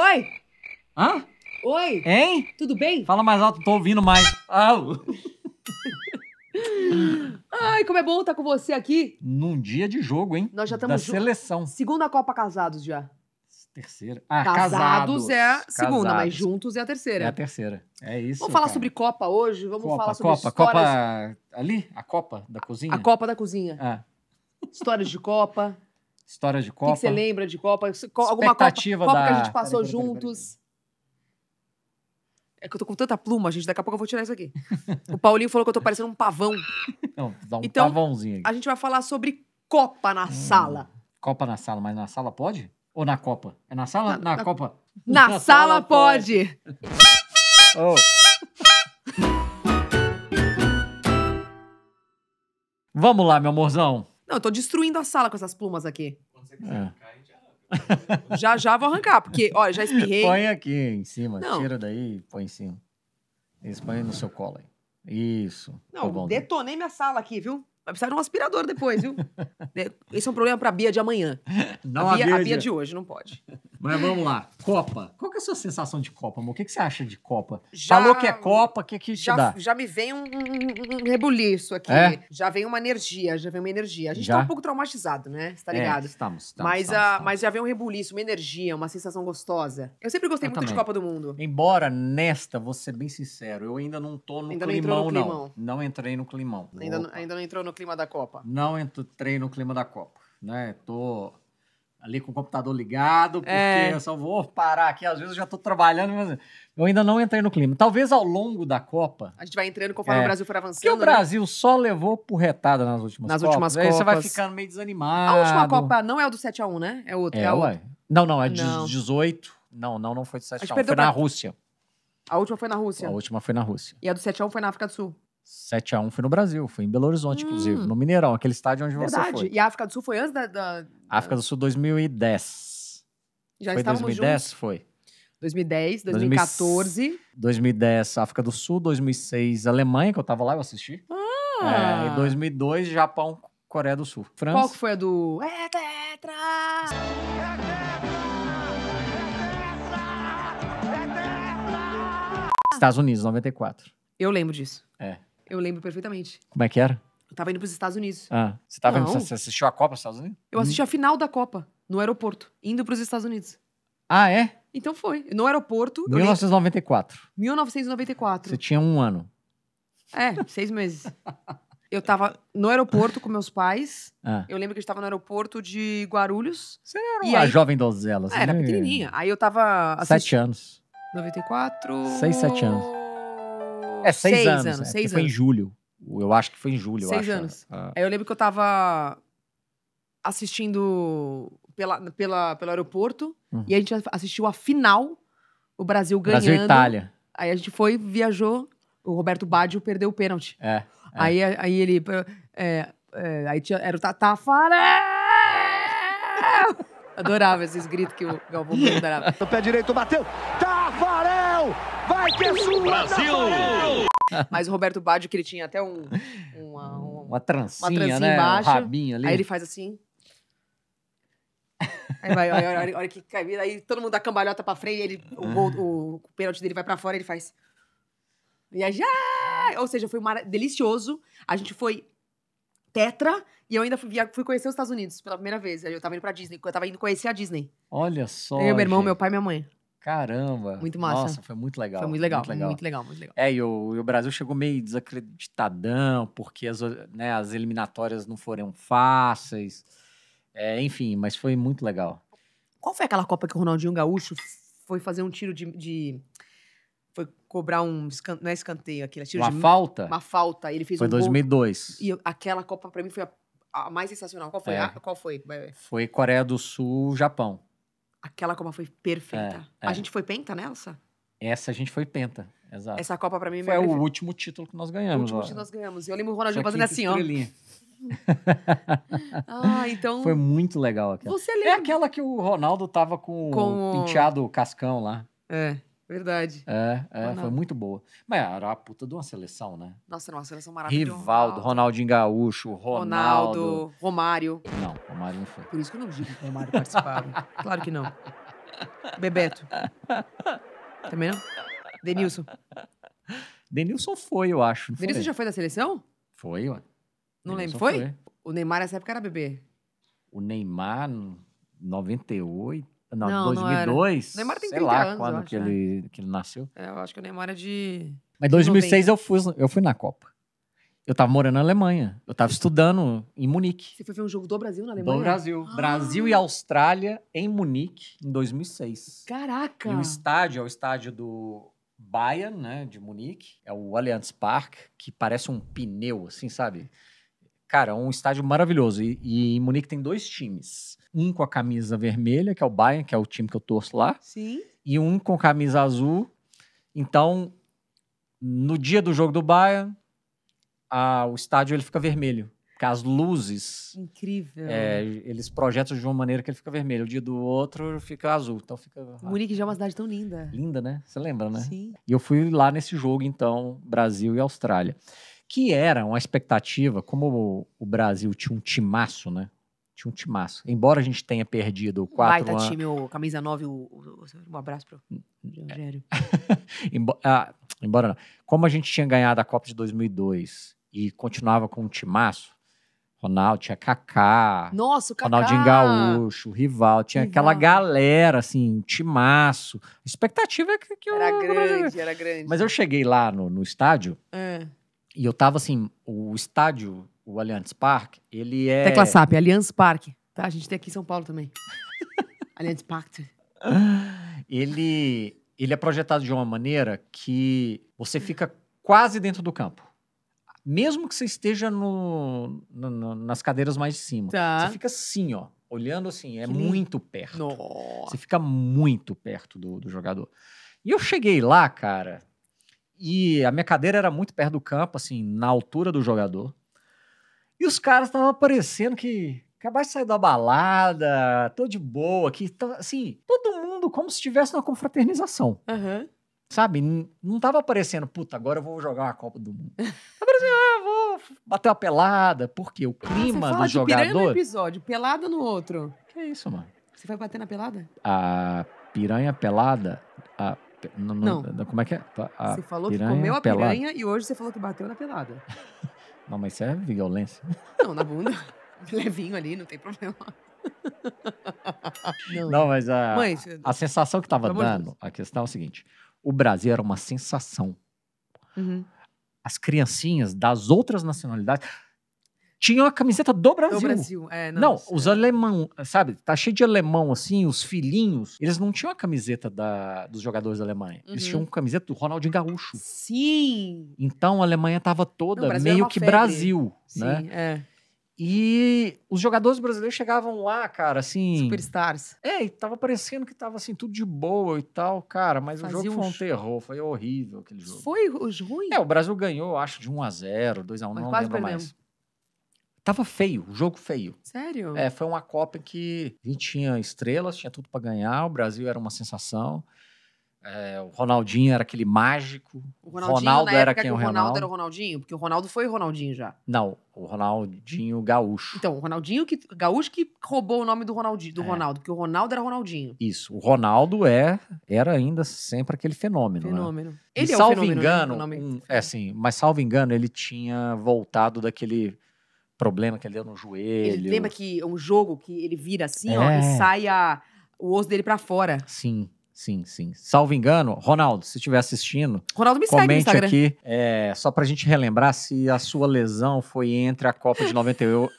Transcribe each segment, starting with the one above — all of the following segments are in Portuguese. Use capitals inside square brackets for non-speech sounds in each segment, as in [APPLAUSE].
Oi! Hã? Oi! Hein? Tudo bem? Fala mais alto, tô ouvindo mais. Au! Ai, como é bom estar tá com você aqui. Num dia de jogo, hein? Nós já estamos Da seleção. Segunda Copa casados já. Terceira. Ah, casados, casados é a segunda, casados. mas juntos é a terceira. É a terceira. É isso. Vamos falar cara. sobre Copa hoje? Vamos Copa, falar sobre Copa, histórias... Copa ali? A Copa da cozinha? A Copa da cozinha. É. Histórias de Copa. História de Copa. O que, que você lembra de Copa? Alguma Copa, Copa da... que a gente passou juntos? É que eu tô com tanta pluma, gente. Daqui a pouco eu vou tirar isso aqui. o Paulinho falou que eu tô parecendo um pavão. Não, dá um então, pavãozinho aqui. A gente vai falar sobre Copa na hum, sala. Copa na sala, mas na sala pode? Ou na Copa? É na sala? Na, na, na Copa? Na, [LAUGHS] na sala, sala, pode! pode. oh. Vamos lá, meu amorzão. Não, eu tô destruindo a sala com essas plumas aqui você quiser é. arrancar, a gente arranca. Já já vou arrancar, porque, ó, já espirrei. Põe aqui em cima, Não. tira daí e põe em cima. Isso, no seu colo aí. Isso. Não, tá bom, né? detonei né? minha sala aqui, viu? Vai precisar de um aspirador depois, viu? [LAUGHS] É, esse é um problema para a Bia de amanhã. Não a Bia, a, Bia a Bia de hoje, não pode. Mas vamos lá. Copa. Qual que é a sua sensação de Copa, amor? O que, que você acha de Copa? Já, Falou que é Copa, o que, que já, dá? Já me vem um, um, rebuliço aqui. É? Já vem uma energia, já vem uma energia. A gente já? tá um pouco traumatizado, né? Você tá é, ligado? É, estamos, estamos, mas, estamos, a, ah, estamos. mas já vem um rebuliço, uma energia, uma sensação gostosa. Eu sempre gostei eu muito também. de Copa do Mundo. Embora nesta, vou ser bem sincero, eu ainda não tô no ainda climão, não, no climão. não. não entrei no climão. Ainda, não, ainda não entrou no clima da Copa? Não entrei no clima da Copa, né? Tô ali com o computador ligado, porque é. eu só vou parar aqui, às vezes eu já estou trabalhando, mas eu ainda não entrei no clima. Talvez ao longo da Copa... A gente vai entrando conforme é, o Brasil for avançando, Porque o né? Brasil né? só levou porretada nas últimas nas Copas. Nas últimas Copas. Aí você vai ficando meio desanimado. A última Copa não é o do 7x1, né? É outra. É, é outra. Não, não, é de 18. Não, não, não foi do 7x1, foi pra... na Rússia. A última foi na Rússia? A última foi na Rússia. E a do 7x1 foi na África do Sul? 7x1 foi no Brasil, foi em Belo Horizonte, hum. inclusive, no Mineirão, aquele estádio onde Verdade. você foi. Verdade. E a África do Sul foi antes da. da... África do Sul 2010. Já foi estávamos 2010? Juntos. Foi. 2010, 2014. 2010, África do Sul, 2006, Alemanha, que eu tava lá, eu assisti. Ah. É, e 2002, Japão, Coreia do Sul. França. Qual que foi a do. É tetra! É tetra! É tetra! Estados Unidos, 94. Eu lembro disso. Eu lembro perfeitamente. Como é que era? Eu tava indo pros Estados Unidos. Ah, você, tava indo, você assistiu a Copa dos Estados Unidos? Eu assisti a hum. final da Copa, no aeroporto, indo pros Estados Unidos. Ah, é? Então foi. No aeroporto. eu 1994. Você tinha um ano. É, seis meses. Eu tava no aeroporto com meus pais. Ah. Eu lembro que a gente tava no aeroporto de Guarulhos. Você era E aí- jovem donzela. Ah, assim, era né? pequenininha. Aí eu tava assistindo. Sete anos. 94. Seis, sete anos. É, seis, seis anos. anos é, seis anos. Foi em julho. Eu acho que foi em julho. Seis acho, anos. É. Ah. Aí eu lembro que eu tava assistindo pela, pela, pelo aeroporto uhum. e a gente assistiu a final, o Brasil ganhando. Brasil e Itália. Aí a gente foi, viajou, o Roberto Baggio perdeu o pênalti. É, é. Aí, aí ele... É, é aí tinha, era o Tafarel! [LAUGHS] Adorava esses gritos que o Galvão mandava, O pé direito bateu, Tafarel! Vai que é sua, Brasil! Mas o Roberto Baggio, que ele tinha até um, uma, um, né? uma trancinha, uma trancinha né? embaixo. Um rabinho ali. Aí ele faz assim. Aí vai, olha, olha, olha, que Aí todo mundo dá cambalhota pra frente, ele, o, gol, o, o pênalti dele vai pra fora, ele faz. E aí, já! Ou seja, foi mar... delicioso. A gente foi tetra e eu ainda fui, fui conhecer os Estados Unidos pela primeira vez. Eu tava indo pra Disney, eu tava indo conhecer a Disney. Olha só. Eu, meu irmão, gente. meu pai e minha mãe. Caramba! Muito massa. Nossa, foi muito legal. Foi muito legal, muito legal, muito legal. Muito legal. É, e o, e o, Brasil chegou meio desacreditadão, porque as, né, as eliminatórias não foram fáceis. É, enfim, mas foi muito legal. Qual foi aquela Copa que o Ronaldinho Gaúcho foi fazer um tiro de. de foi cobrar um. Não é escanteio aquele é tiro uma de. Uma falta? Uma falta. Ele fez foi um 2002. Gol, e aquela Copa, pra mim, foi a, a mais sensacional. Qual foi? É. A, ah, qual foi? Foi Coreia do Sul, Japão. Aquela Copa foi perfeita. É, é. A gente foi penta nessa? Essa a gente foi penta, exato. Essa Copa para mim foi é o último título que nós ganhamos. O último título que nós ganhamos. E eu lembro o Ronaldinho fazendo assim, ó. [LAUGHS] ah, então. Foi muito legal aquela. Você é lembra? É aquela que o Ronaldo tava com, com... o penteado cascão lá. É, verdade. É, é foi muito boa. Mas era a puta de uma seleção, né? Nossa, era uma seleção maravilhosa. Rivaldo, Ronaldinho Gaúcho, Ronaldo. Ronaldo Romário. Não não foi. Por isso que eu não digo que o Neymar participava. claro que não. Bebeto. Também não? Denilson. Denilson foi, eu acho. Denilson foi. já foi da seleção? Foi, ué. Não lembro. Foi? foi? O Neymar nessa época era bebê. O Neymar, 98. Não, não 2002. Não Neymar tem 30 sei lá quando acho, que, né? ele, que ele nasceu. É, eu acho que o Neymar é de. Mas em 2006 90. eu fui, eu fui na Copa. Eu tava morando na Alemanha. Eu tava estudando em Munique. Você foi ver um jogo do Brasil na Alemanha? Do Brasil. Ah. Brasil e Austrália em Munique em 2006. Caraca! E o estádio é o estádio do Bayern, né, de Munique. É o Allianz Park, que parece um pneu, assim, sabe? Cara, é um estádio maravilhoso. E, e em Munique tem dois times. Um com a camisa vermelha, que é o Bayern, que é o time que eu torço lá. Sim. E um com camisa azul. Então, no dia do jogo do Bayern a, ah, o estádio ele fica vermelho. Porque as luzes. Incrível. É, eles projetam de uma maneira que ele fica vermelho. O dia do outro fica azul. Então fica. Munique já é uma cidade tão linda. Linda, né? Você lembra, né? Sim. E eu fui lá nesse jogo, então, Brasil e Austrália. Que era uma expectativa, como o Brasil tinha um timaço, né? Tinha um timaço. Embora a gente tenha perdido quatro Vai, anos... time, o camisa 9, o, o, um abraço pro hum, Rogério. [LAUGHS] embora, ah, embora não. Como a gente tinha ganhado a Copa de 2002 e continuava com um timaço. Ronaldo, tinha Kaká. Nossa, o Kaká. Ronaldinho Gaúcho, o Rival. Tinha Rival. aquela galera, assim, um timaço. A expectativa é que, que Era eu... grande, era grande. Mas eu cheguei lá no, no estádio é. e eu tava assim, o estádio, o Allianz Parque, ele é... Tecla SAP, Allianz Parque. Tá, a gente tem aqui em São Paulo também. [LAUGHS] Allianz Parque. Ele, ele é projetado de uma maneira que você fica quase dentro do campo mesmo que você esteja no, no, no, nas cadeiras mais de cima, tá. você fica assim, ó, olhando assim, é que muito lindo. perto. Nossa. Você fica muito perto do, do jogador. E eu cheguei lá, cara, e a minha cadeira era muito perto do campo, assim, na altura do jogador. E os caras estavam aparecendo que acabaste de sair da balada, tô de boa aqui. Assim, todo mundo como se estivesse na confraternização. Uhum. Sabe? Não tava aparecendo, puta, agora eu vou jogar uma Copa do Mundo. Apareceu, ah, vou bater uma pelada, porque o ah, clima Você fala do de jogador. Num episódio, pelada no outro. Que isso, mano? Você vai bater na pelada? A piranha pelada. A... No, no, não. Como é que é? A você falou que comeu a piranha e hoje você falou que bateu na pelada. [LAUGHS] Não, mas isso é violência. [LAUGHS] Não, na bunda. [LAUGHS] Levinho ali, não tem problema. Não, não mas a, Mãe, a sensação que tava dando, a questão é o seguinte: o Brasil era uma sensação. Uhum. As criancinhas das outras nacionalidades tinham a camiseta do Brasil. Do Brasil, é. Não, não os é. alemão, sabe? Tá cheio de alemão, assim, os filhinhos. Eles não tinham a camiseta da, dos jogadores da Alemanha. Uhum. Eles tinham a camiseta do Ronaldinho Gaúcho. Sim! Então a Alemanha tava toda não, meio que febre. Brasil, Sim, né? é. E os jogadores brasileiros chegavam lá, cara, assim. Superstars. É, e tava parecendo que tava assim, tudo de boa e tal, cara. Mas Fazia o jogo foi um terror, foi horrível aquele jogo. Foi os ruins? É, o Brasil ganhou, acho, de 1x0, 2x1, não lembro perdemos. mais. Tava feio, o jogo feio. Sério? É, foi uma Copa que a gente tinha estrelas, tinha tudo para ganhar, o Brasil era uma sensação. É, o Ronaldinho era aquele mágico. O Ronaldinho, Ronaldo era quem que o Ronaldo, Ronaldo era o Ronaldinho, porque o Ronaldo foi o Ronaldinho já. Não, o Ronaldinho Gaúcho. Então, o Ronaldinho que Gaúcho que roubou o nome do Ronaldinho, do é. Ronaldo, porque o Ronaldo era Ronaldinho. Isso, o Ronaldo é era ainda sempre aquele fenômeno. Né? É fenômeno. Né? Ele e, é salvo fenômeno, engano, né? um, é assim, mas salvo engano ele tinha voltado daquele problema que ele deu no joelho. Ele lembra que é um jogo que ele vira assim, é. ó, e sai a, o osso dele para fora. Sim. Sim, sim. Salvo engano, Ronaldo, se estiver assistindo, Ronaldo me comente segue Instagram. aqui, é, só pra gente relembrar se a sua lesão foi entre a Copa de 98,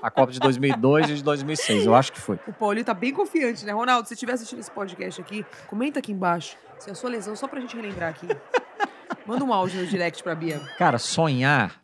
a Copa de 2002 e de 2006. Eu acho que foi. O Paulinho tá bem confiante, né? Ronaldo, se estiver assistindo esse podcast aqui, comenta aqui embaixo se a sua lesão, só pra gente relembrar aqui. [LAUGHS] Manda um áudio no direct pra Bia. Cara, sonhar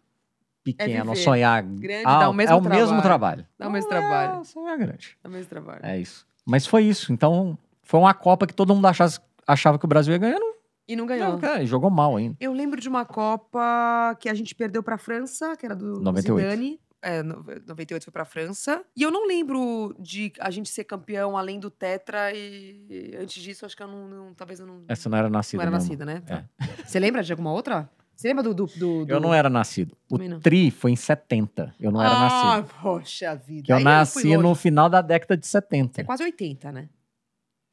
pequeno, é sonhar grande, dá o mesmo é o trabalho. mesmo trabalho. Dá o mesmo trabalho. É, sonhar é grande. Dá o mesmo trabalho. É isso. Mas foi isso. Então, foi uma Copa que todo mundo achasse, achava que o Brasil ia ganhar. Não, e não ganhou. Não, cara, jogou mal ainda. Eu lembro de uma Copa que a gente perdeu pra França, que era do 98. Zidane. É, 98 foi pra França. E eu não lembro de a gente ser campeão além do Tetra e, e antes disso, acho que eu não, não, Talvez eu não. Essa não era nascida. Não era nascida, né? É. [LAUGHS] Você lembra de alguma outra? Você lembra do, do, do, do... Eu não era nascido. O Tri foi em 70. Eu não ah, era nascido. Ah, poxa vida. Que eu Aí nasci eu no final da década de 70. É quase 80, né?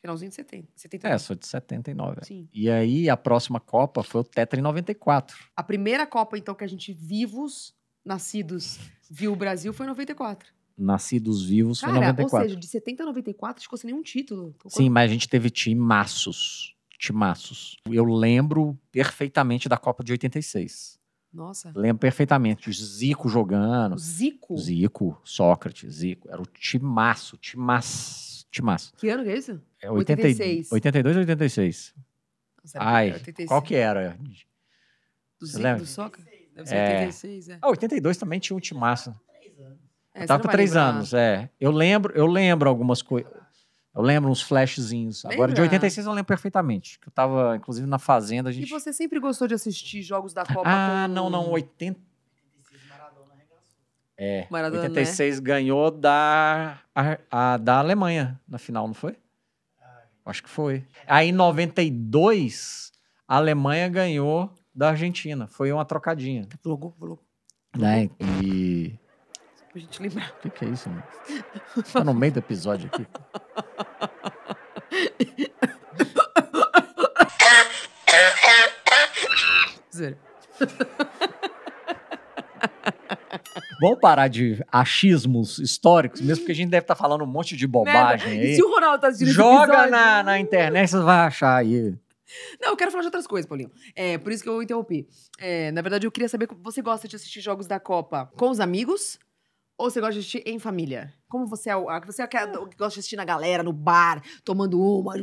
Finalzinho de 70. 79. É, sou de 79. É. Sim. E aí a próxima Copa foi o Tetra em 94. A primeira Copa, então, que a gente vivos, nascidos, viu o Brasil foi em 94. Nascidos vivos Cara, foi em 94. Ou seja, de 70 a 94 a gente conseguiu nenhum título. Então, Sim, mas a gente teve timaços. Timaços. Eu lembro perfeitamente da Copa de 86. Nossa. Lembro perfeitamente. Zico jogando. Zico? Zico, Sócrates, Zico. Era o timaço, timaço Timaço. Que ano que é isso? É 80, 86. 82 ou 86? Nossa, Ai, 86. qual que era? Do Zico, do Soca? Deve né? ser é... 86, é. Ah, 82 também tinha um timaço. É, eu tava com três anos, é. Eu lembro, eu lembro algumas coisas. Eu lembro uns flashzinhos. Lembra? Agora, de 86 eu lembro perfeitamente. Que eu tava, inclusive, na fazenda. Gente... E você sempre gostou de assistir jogos da Copa? Ah, com... não, não. 80. É. Maradona, 86 né? ganhou da, a, a, da Alemanha na final, não foi? Ah, Acho que foi. Aí em 92, a Alemanha ganhou da Argentina. Foi uma trocadinha. Logo, tá logo. Tá né? E. Pra gente lembrar. O que, que, é isso, mano? Tá no meio do episódio aqui. Zero. Vamos parar de achismos históricos, mesmo porque a gente deve estar tá falando um monte de né, bobagem aí. E se o Ronaldo tá assistindo Joga na, na internet, você vai achar aí. Não, eu quero falar de outras coisas, Paulinho. É, por isso que eu interrompi. É, na verdade, eu queria saber, você gosta de assistir jogos da Copa com os amigos ou você gosta de assistir em família? Como você é o. Você é aquela é, ah. que gosta de assistir na galera, no bar, tomando uma.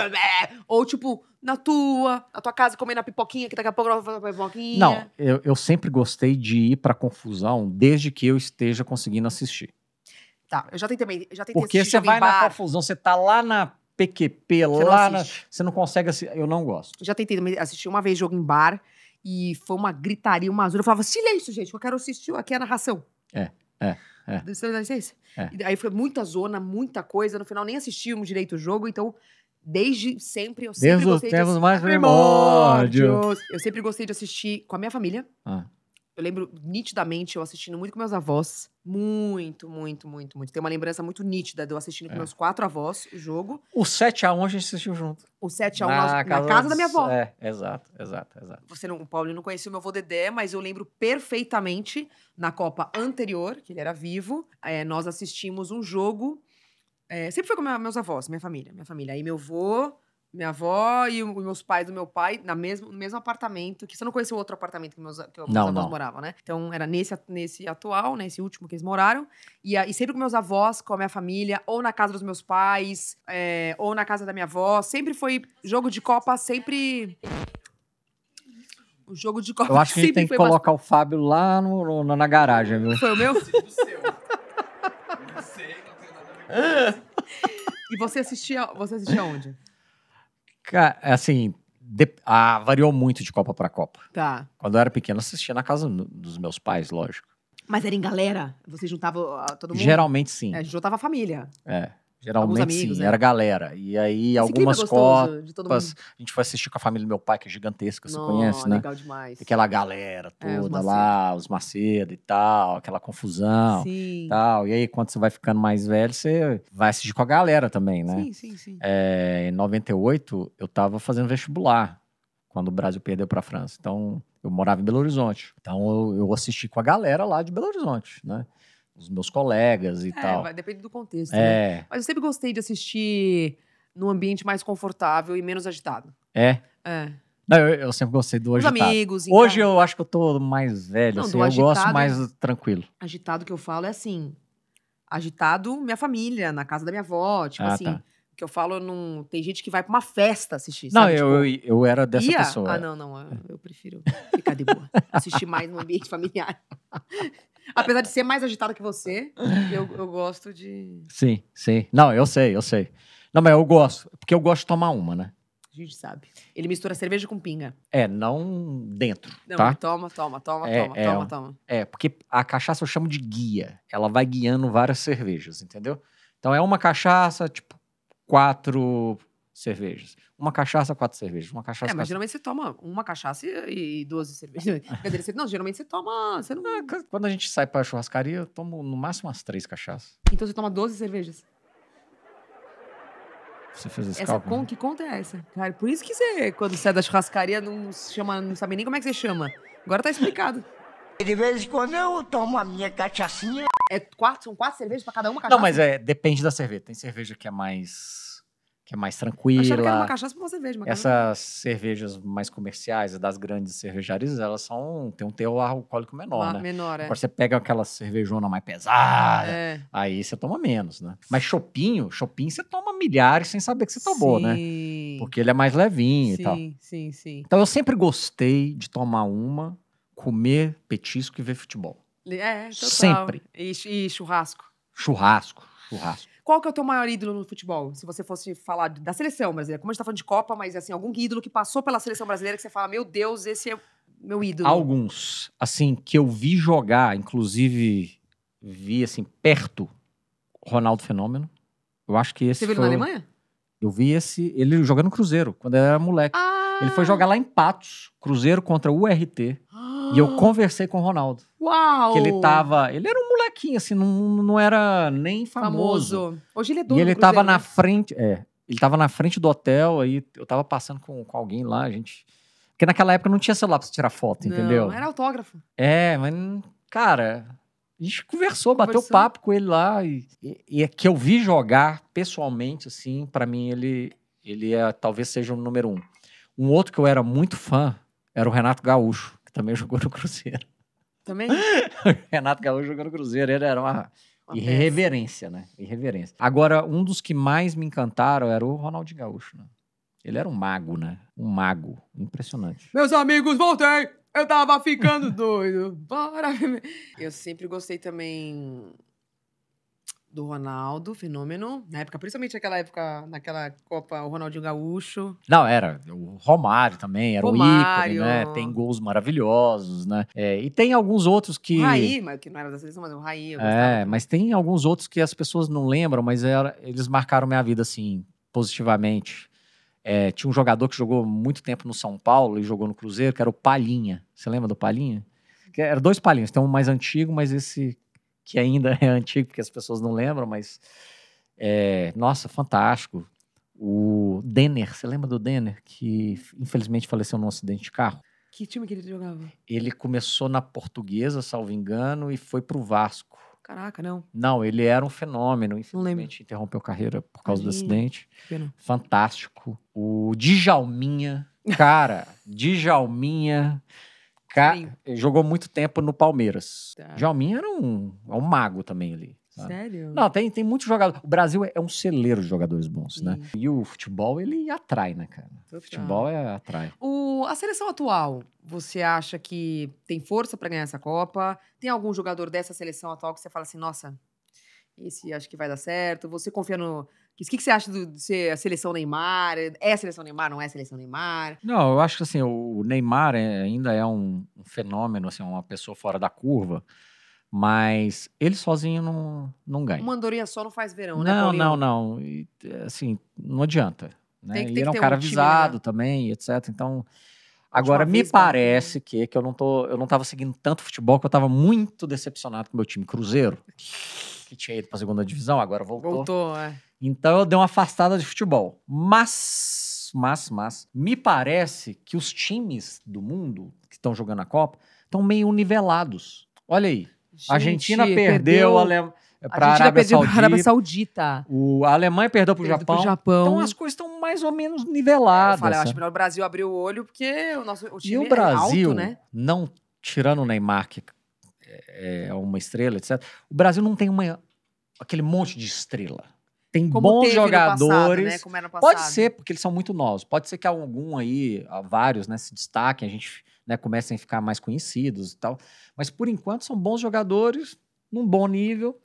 [LAUGHS] Ou, tipo, na tua, na tua casa, comendo a pipoquinha, que daqui a pouco eu vou fazer a pipoquinha. Não, eu, eu sempre gostei de ir pra confusão desde que eu esteja conseguindo assistir. Tá, eu já tentei também. Já tentei Porque você vai na confusão, você tá lá na PQP, você lá na, Você não consegue assistir. Eu não gosto. já tentei também assistir uma vez jogo em bar e foi uma gritaria, uma azul. Eu falava, silêncio, gente, eu quero assistir aqui a narração. É. É. É. Dá licença? É. Aí foi muita zona, muita coisa. No final nem assistíamos direito o jogo, então desde sempre eu sempre Desde gostei os tempos de mais primórdios. Eu sempre gostei de assistir com a minha família. Ah. Eu lembro nitidamente eu assistindo muito com meus avós. Muito, muito, muito, muito. Tem uma lembrança muito nítida de eu assistindo com é. meus quatro avós o jogo. O 7x1 a gente assistiu junto. O 7x1 na, casa, da minha avó. É, exato, exato, exato. Você não, o Paulo não conhecia o meu avô Dedé, mas eu lembro perfeitamente na Copa anterior, que ele era vivo, é, nós assistimos um jogo. É, sempre foi com meus avós, minha família. Minha família. Aí meu avô minha avó e os meus pais do meu pai na mesmo, no mesmo apartamento. Que você não conheceu outro apartamento que meus, que meus não, avós não. moravam, né? Então era nesse, nesse atual, nesse né? último que eles moraram. E, e, sempre com meus avós, com a minha família, ou na casa dos meus pais, é, ou na casa da minha avó. Sempre foi jogo de Copa, sempre. O jogo de Copa. Eu acho que a gente tem que colocar o Fábio lá no, no, na garagem, viu? Foi o meu? [LAUGHS] e você assistia, você assistia onde? Cara, assim, de, ah, variou muito de Copa para Copa. Tá. Quando eu era pequeno, assistia na casa dos meus pais, lógico. Mas era em galera? Você juntava ah, todo mundo? Geralmente sim. É, juntava a família. É. Geralmente amigos, sim, né? era galera. E aí Esse algumas é copas a gente foi assistir com a família do meu pai, que é gigantesca, você conhece, né? legal demais. Aquela galera toda é, os lá, os Macedo e tal, aquela confusão sim. E tal. E aí quando você vai ficando mais velho, você vai assistir com a galera também, né? Sim, sim, sim. É, em 98 eu tava fazendo vestibular, quando o Brasil perdeu para a França. Então eu morava em Belo Horizonte. Então eu, eu assisti com a galera lá de Belo Horizonte, né? os meus colegas e é, tal. Vai, depende do contexto. Né? É. Né? Mas eu sempre gostei de assistir num ambiente mais confortável e menos agitado. É? É. Não, eu, eu sempre gostei do Os amigos. Hoje casa. eu acho que eu tô mais velho, Não, assim, eu agitado, gosto é mais tranquilo. Agitado que eu falo é assim, agitado minha família, na casa da minha avó, tipo ah, assim... Tá que eu falo, não... tem gente que vai pra uma festa assistir. Não, sabe? eu, tipo, eu, eu, era dessa ia? pessoa. Ah, não, não. Eu, eu prefiro ficar de boa. assistir mais no ambiente [LAUGHS] familiar. Apesar de ser mais agitada que você, eu, eu gosto de. Sim, sim. Não, eu sei, eu sei. Não, mas eu gosto. Porque eu gosto de tomar uma, né? A gente sabe. Ele mistura cerveja com pinga. É, não dentro. Não, tá? toma, toma, toma, é, toma, é, toma, toma. É, porque a cachaça eu chamo de guia. Ela vai guiando várias cervejas, entendeu? Então é uma cachaça, tipo, quatro cervejas uma cachaça, quatro cervejas. Uma cachaça. É, mas quatro... geralmente você toma uma cachaça e, doze cervejas. [LAUGHS] não, geralmente você toma. Você não... é, quando a gente sai pra churrascaria, eu tomo no máximo umas três cachaças. Então você toma 12 cervejas? Você fez esse essa cálculo, né? Que conta é essa? Cara, por isso que você, quando sai é da churrascaria, não, chama, não sabe nem como é que você chama. Agora tá explicado. De vez em quando eu tomo a minha cachaçinha. É quatro, são quatro cervejas pra cada uma cachaça? Não, mas é, depende da cerveja. Tem cerveja que é mais que é mais tranquila. Eu que era uma cachaça pra você ver, uma Essas cervejas mais comerciais, das grandes cervejarias, elas são tem um teor alcoólico menor, ah, né? Menor, é. Agora você pega aquela cervejona mais pesada, é. aí você toma menos, né? Mas chopinho, chopinho você toma milhares sem saber que você tomou, né? sim. né? Porque ele é mais levinho sim, e tal. Sim, sim, sim. Então eu sempre gostei de tomar uma, comer petisco e ver futebol. É, total. Sempre. E, e churrasco. Churrasco, churrasco. Qual que é o teu maior ídolo no futebol? Se você fosse falar da seleção brasileira. Como a gente tá falando de Copa, mas assim, algum ídolo que passou pela seleção brasileira que você fala, meu Deus, esse é meu ídolo. Alguns, assim, que eu vi jogar, inclusive vi, assim, perto, Ronaldo Fenômeno. Eu acho que esse Você viu foi... na Alemanha? Eu vi esse, ele jogando Cruzeiro, quando ele era moleque. Ah. Ele foi jogar lá em Patos, Cruzeiro contra o URT. E eu conversei com o Ronaldo. Uau! Que ele tava. Ele era um molequinho, assim, não, não era nem famoso. famoso. Hoje ele é dono E ele do tava na né? frente. É. Ele tava na frente do hotel, aí eu tava passando com, com alguém lá, a gente. Porque naquela época não tinha celular pra você tirar foto, não, entendeu? Era autógrafo. É, mas, cara, a gente conversou, bateu papo com ele lá. E, e, e é que eu vi jogar pessoalmente, assim, para mim ele, ele é, talvez seja o número um. Um outro que eu era muito fã era o Renato Gaúcho que também jogou no Cruzeiro. Também? [LAUGHS] Renato Gaúcho jogou no Cruzeiro, ele era uma, uma irreverência, peça. né? Irreverência. Agora, um dos que mais me encantaram era o Ronaldinho Gaúcho, né? Ele era um mago, né? Um mago. Impressionante. Meus amigos, voltei! Eu tava ficando [LAUGHS] doido. Bora! Eu sempre gostei também do Ronaldo, fenômeno, na época, principalmente naquela época, naquela Copa, o Ronaldinho Gaúcho. Não, era o Romário também, era Romário. o ícone, né? Tem gols maravilhosos, né? É, e tem alguns outros que... O Raí, mas, que não era da seleção, mas o Raí. é, mas tem alguns outros que as pessoas não lembram, mas era, eles marcaram minha vida, assim, positivamente. É, tinha um jogador que jogou muito tempo no São Paulo e jogou no Cruzeiro, que era o Palhinha. Você lembra do Palhinha? Era dois Palhinhas, tem um mais antigo, mas esse que ainda [LAUGHS] é antigo, porque as pessoas não lembram, mas. É, nossa, fantástico. O Denner, você lembra do Denner, que infelizmente faleceu num acidente de carro? Que time que ele jogava? Ele começou na portuguesa, salvo engano, e foi pro Vasco. Caraca, não. Não, ele era um fenômeno. Infelizmente, interrompeu carreira por causa do acidente. Fantástico. O Djalminha, cara, [LAUGHS] Djalminha eh, jogou muito tempo no Palmeiras. Tá. Jalminha era um, é um mago também ali. Sabe? Sério? Não, tem, tem muitos jogadores. O Brasil é um celeiro de jogadores bons, né? Sim. né? E o futebol, ele atrai, né, cara? Total. Futebol é, atrai. O, a seleção atual, você acha que tem força para ganhar essa Copa? Tem algum jogador dessa seleção atual que você fala assim, nossa, esse acho que vai dar certo? Você confia no, o que, que você acha do, de ser a seleção Neymar? É a seleção Neymar, não é a seleção Neymar? Não, eu acho que assim, o Neymar é, ainda é um, um, fenômeno, assim, uma pessoa fora da curva, mas ele sozinho não, não ganha. Uma andorinha só não faz verão, não, né? Não, não, não. assim, não adianta. Né? Tem que, tem ele é um cara um avisado né? também, etc. Então. Agora, me parece que, que eu não tô, eu não tava seguindo tanto futebol que eu estava muito decepcionado com o meu time Cruzeiro que tinha ido para segunda divisão, agora voltou. Voltou, é. Então eu dei uma afastada de futebol. Mas, mas, mas, me parece que os times do mundo que estão jogando a Copa estão meio nivelados. Olha aí. Gente, Argentina perdeu, perdeu... a para a Arábia, Saudita, Arábia Saudita. O, a Alemanha perdeu para o Japão. Japão. Então as coisas estão mais ou menos niveladas. Eu, falei, eu acho melhor o Brasil abrir o olho, porque o nosso o time e o Brasil, é alto, né? não tirando o Neymar, que é, é uma estrela, etc. O Brasil não tem uma, aquele monte de estrela. Tem Como bons jogadores. Passado, né? Pode ser, porque eles são muito novos. Pode ser que algum aí, vários, né, se destaquem, a gente né, a ficar mais conhecidos e tal. Mas por enquanto são bons jogadores, num bom nível.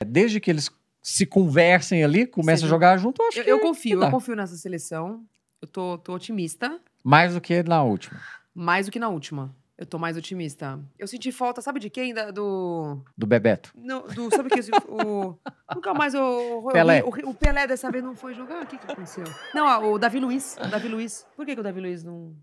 É. Desde que eles se conversem ali, começam a jogar junto, eu acho eu, que. Eu é confio, que eu confio nessa seleção. Eu tô, tô otimista. Mais do que na última. Mais do que na última. Eu tô mais otimista. Eu senti falta, sabe de quem? Da, do. Do Bebeto. Não, do, sabe que o, Nunca mais o, Pelé. O, o, Pelé dessa vez não foi jogar. O que, que aconteceu? Não, o Davi Luiz. O Davi Luiz. Por que, que o Davi Luiz não.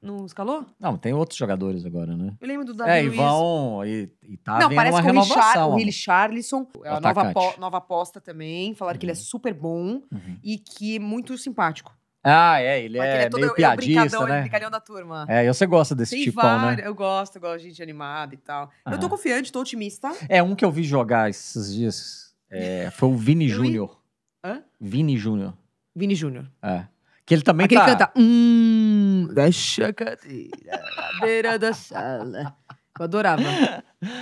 Não escalou? Não, tem outros jogadores agora, né? Eu lembro do Davi é, Luiz. É, e vão... E, e tá Não, parece uma renovação. Não o, Richard, o Willi Charlison é a nova, po, nova aposta também. Falaram uhum. que ele é uhum. super bom uhum. e que é muito simpático. Ah, é, ele é, ele é, é meio eu, piadista, é né? Ele da turma. É, você gosta desse tipo, né? Eu gosto, eu gosto de gente animada e tal. Ah. Eu tô confiante, tô otimista. É, um que eu vi jogar esses dias é, foi o Vini Júnior. Hã? Vini Júnior. Vini Júnior. É. Que ele também Aquele tá... canta... Hum, deixa a cadeira na beira da sala. Eu adorava.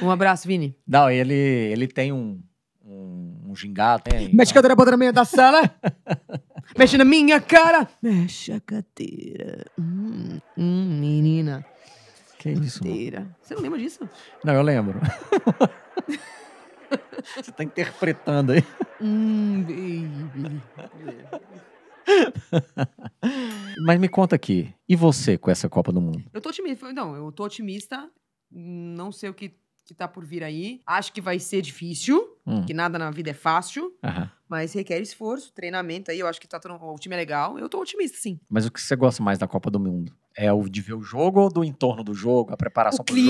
Um abraço, Vini. Não, ele, ele tem um, um um gingá tem. Mexe né? a cadeira, bota na meia da sala. [LAUGHS] Mexe na minha cara. Mexe a cadeira. Hum, hum, menina. Que isso? Cadeira. Você não lembra disso? Não, eu lembro. [LAUGHS] Você tá interpretando aí. Hum, baby. Mas me conta aqui, e você com essa Copa do Mundo? Eu tô otimista. Não, eu tô otimista. Não sei o que, que tá por vir aí. Acho que vai ser difícil hum. que nada na vida é fácil, mas requer esforço, treinamento. Aí eu acho que tá todo, o time é legal. Eu tô otimista, sim. Mas o que você gosta mais da Copa do Mundo? É o de ver o jogo ou do entorno do jogo, a preparação para o clima,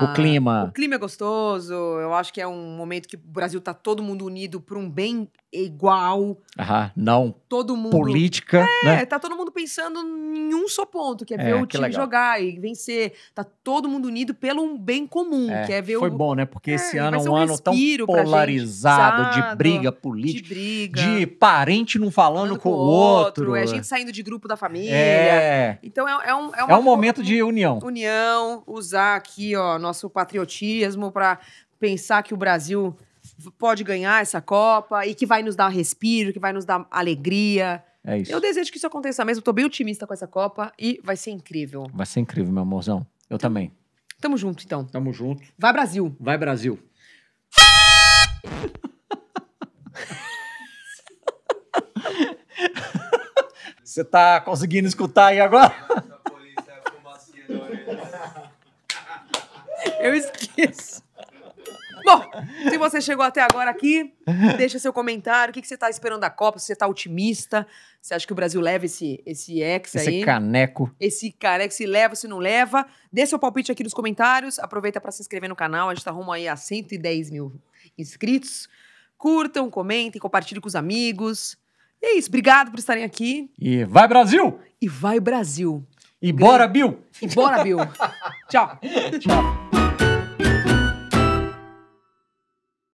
jogo? O clima. O clima é gostoso. Eu acho que é um momento que o Brasil tá todo mundo unido por um bem igual. Aham, não. Todo mundo. Política. Né? É, né? tá todo mundo pensando em um só ponto, que é, é ver o time legal. jogar e vencer. Tá todo mundo unido pelo um bem comum, é, que é ver foi o... bom, né? Porque é, esse ano é um, um ano tão polarizado gente, de briga política, de, briga, de parente não falando, com, o outro. outro. É gente saindo de grupo da família. É. Então é, é um... É, é, uma, um momento de união. União, usar aqui, ó, nosso patriotismo para pensar que o Brasil pode ganhar essa Copa e que vai nos dar respiro, que vai nos dar alegria. É isso. Eu desejo que isso aconteça mesmo. Estou bem otimista com essa Copa e vai ser incrível. Vai ser incrível, meu amorzão. Eu também. Tamo junto, então. Tamo junto. Vai, Brasil. Vai, Brasil. [LAUGHS] Você tá conseguindo escutar aí agora? É Eu esqueço. Se você chegou até agora aqui, deixa seu comentário. O que, que você está esperando da Copa? Se você está otimista? Você acha que o Brasil leva esse, esse ex esse aí? Esse caneco. Esse caneco, se leva, se não leva. Dê seu palpite aqui nos comentários. Aproveita para se inscrever no canal. A gente está rumo aí a 110 mil inscritos. Curtam, comentem, compartilhem com os amigos. E é isso. Obrigado por estarem aqui. E vai, Brasil! E vai, Brasil! E bora, Bill! E bora, Bill! [LAUGHS] Tchau! Tchau!